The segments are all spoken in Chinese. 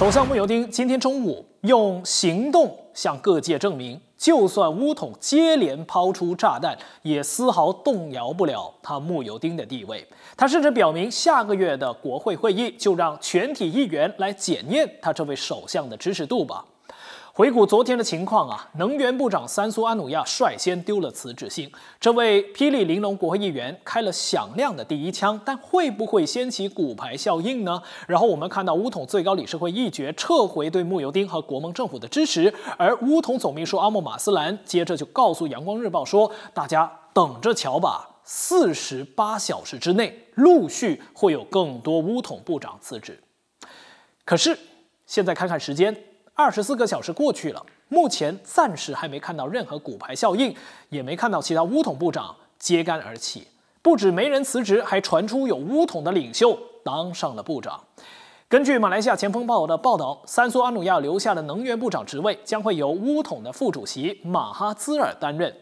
首相穆尤丁今天中午用行动向各界证明，就算乌统接连抛出炸弹，也丝毫动摇不了他穆尤丁的地位。他甚至表明，下个月的国会会议就让全体议员来检验他这位首相的支持度吧。回顾昨天的情况啊，能源部长三苏阿努亚率先丢了辞职信，这位霹雳玲珑国议员开了响亮的第一枪，但会不会掀起骨牌效应呢？然后我们看到乌统最高理事会一决撤回对慕尤丁和国盟政府的支持，而乌统总秘书阿莫马斯兰接着就告诉《阳光日报》说：“大家等着瞧吧，四十八小时之内陆续会有更多乌统部长辞职。”可是现在看看时间。二十四个小时过去了，目前暂时还没看到任何骨牌效应，也没看到其他乌统部长揭竿而起。不止没人辞职，还传出有乌统的领袖当上了部长。根据马来西亚前锋报的报道，三苏阿努亚留下的能源部长职位将会由乌统的副主席马哈兹尔担任。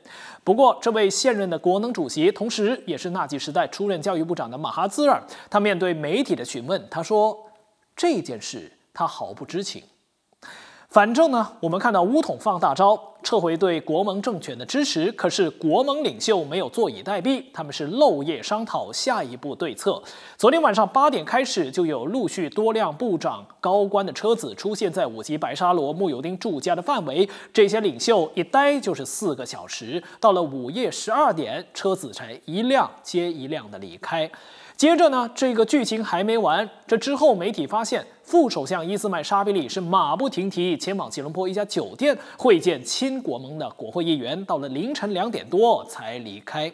不过，这位现任的国能主席，同时也是纳吉时代出任教育部长的马哈兹尔，他面对媒体的询问，他说这件事他毫不知情。反正呢，我们看到乌统放大招，撤回对国盟政权的支持。可是国盟领袖没有坐以待毙，他们是漏夜商讨下一步对策。昨天晚上八点开始，就有陆续多辆部长高官的车子出现在五级白沙罗穆尤丁住家的范围。这些领袖一待就是四个小时，到了午夜十二点，车子才一辆接一辆的离开。接着呢，这个剧情还没完。这之后，媒体发现，副首相伊斯迈沙比里是马不停蹄前往吉隆坡一家酒店会见亲国盟的国会议员，到了凌晨两点多才离开。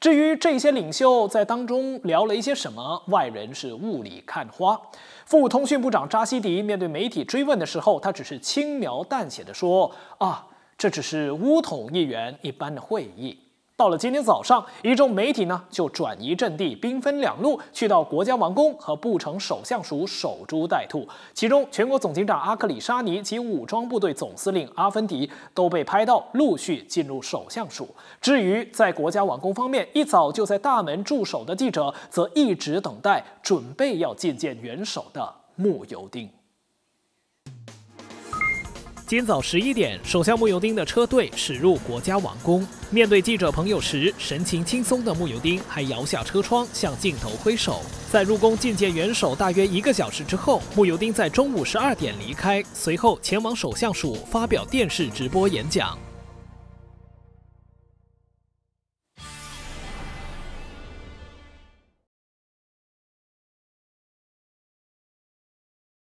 至于这些领袖在当中聊了一些什么，外人是雾里看花。副通讯部长扎西迪面对媒体追问的时候，他只是轻描淡写的说：“啊，这只是乌统议员一般的会议。”到了今天早上，一众媒体呢就转移阵地，兵分两路，去到国家王宫和布城首相署守株待兔。其中，全国总警长阿克里沙尼及武装部队总司令阿芬迪都被拍到陆续进入首相署。至于在国家王宫方面，一早就在大门驻守的记者，则一直等待，准备要觐见元首的穆尤丁。今早十一点，首相穆尤丁的车队驶入国家王宫。面对记者朋友时，神情轻松的穆尤丁还摇下车窗向镜头挥手。在入宫觐见元首大约一个小时之后，穆尤丁在中午十二点离开，随后前往首相署发表电视直播演讲。